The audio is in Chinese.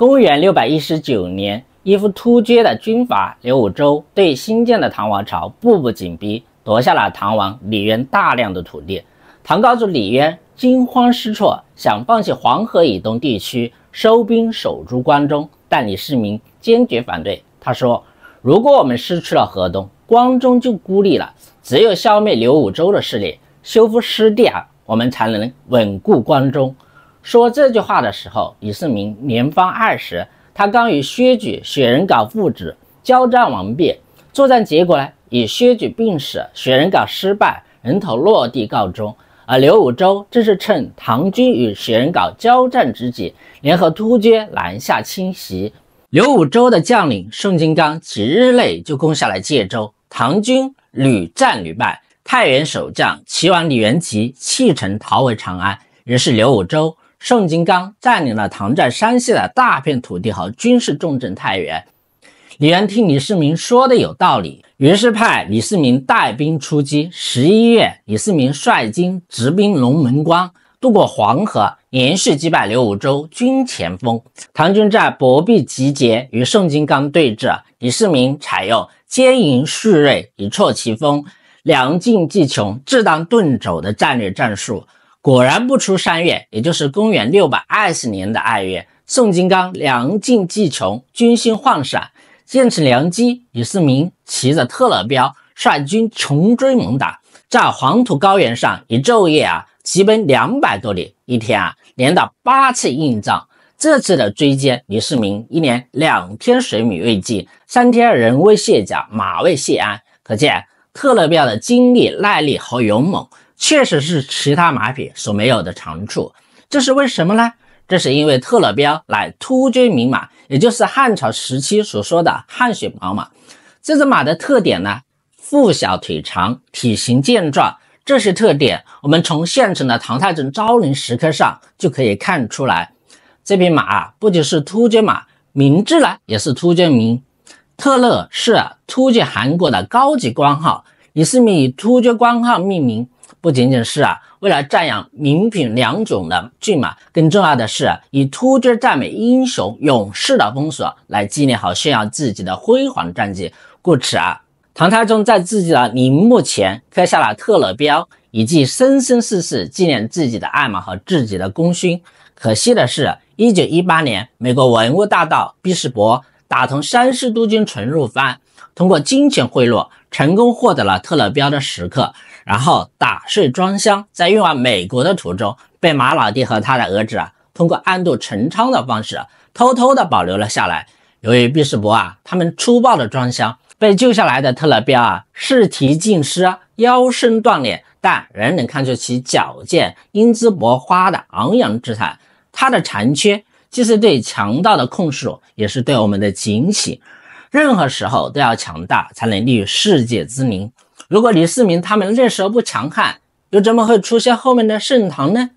公元六百一十九年，一夫突厥的军阀刘武周对新建的唐王朝步步紧逼，夺下了唐王李渊大量的土地。唐高祖李渊惊慌失措，想放弃黄河以东地区，收兵守住关中，但李世民坚决反对。他说：“如果我们失去了河东，关中就孤立了。只有消灭刘武周的势力，修复失地啊，我们才能稳固关中。”说这句话的时候，李世民年方二十，他刚与薛举、薛仁杲父子交战完毕。作战结果呢，以薛举病死、薛仁杲失败、人头落地告终。而刘武周正是趁唐军与薛仁杲交战之际，联合突厥南下侵袭。刘武周的将领宋金刚几日内就攻下了界州，唐军屡战屡败。太原守将齐王李元吉弃城逃回长安，于是刘武周。宋金刚占领了唐在山西的大片土地和军事重镇太原。李渊听李世民说的有道理，于是派李世民带兵出击。十一月，李世民率军直逼龙门关，渡过黄河，连续击败刘武周军前锋。唐军在薄壁集结，与宋金刚对峙。李世民采用坚营蓄锐，以挫其锋，粮尽计穷，智当遁走的战略战术。果然不出三月，也就是公元六百二十年的二月，宋金刚粮尽计穷，军心涣散。见此良机，李世民骑着特勒标，率军穷追猛打，在黄土高原上一昼夜啊，疾奔两百多里，一天啊，连打八次硬仗。这次的追歼，李世民一连两天水米未进，三天人未卸甲，马未卸鞍，可见特勒标的精力、耐力和勇猛。确实是其他马匹所没有的长处，这是为什么呢？这是因为特勒标乃突厥名马，也就是汉朝时期所说的汗血宝马。这只马的特点呢，腹小腿长，体型健壮。这些特点我们从现成的唐太宗昭陵石刻上就可以看出来。这匹马不仅是突厥马，名字呢也是突厥名。特勒是突厥汗国的高级官号，李世民以突厥官号命名。不仅仅是啊，为了赞扬名品良种的骏马，更重要的是以突厥赞美英雄勇士的风俗来纪念和炫耀自己的辉煌战绩。故此啊，唐太宗在自己的陵墓前刻下了特勒标，以及生生世世纪念自己的爱马和自己的功勋。可惜的是，一九一八年，美国文物大盗毕世博打通三十多军存入藩，通过金钱贿赂。成功获得了特勒标的时刻，然后打碎装箱，在运往美国的途中，被马老弟和他的儿子啊，通过暗度陈仓的方式，偷偷的保留了下来。由于毕世博啊，他们粗暴的装箱，被救下来的特勒标啊，试体尽失，腰身断裂，但仍能看出其矫健、英姿勃发的昂扬之态。他的残缺，既是对强盗的控诉，也是对我们的警醒。任何时候都要强大，才能立于世界之林。如果李世民他们那时候不强悍，又怎么会出现后面的盛唐呢？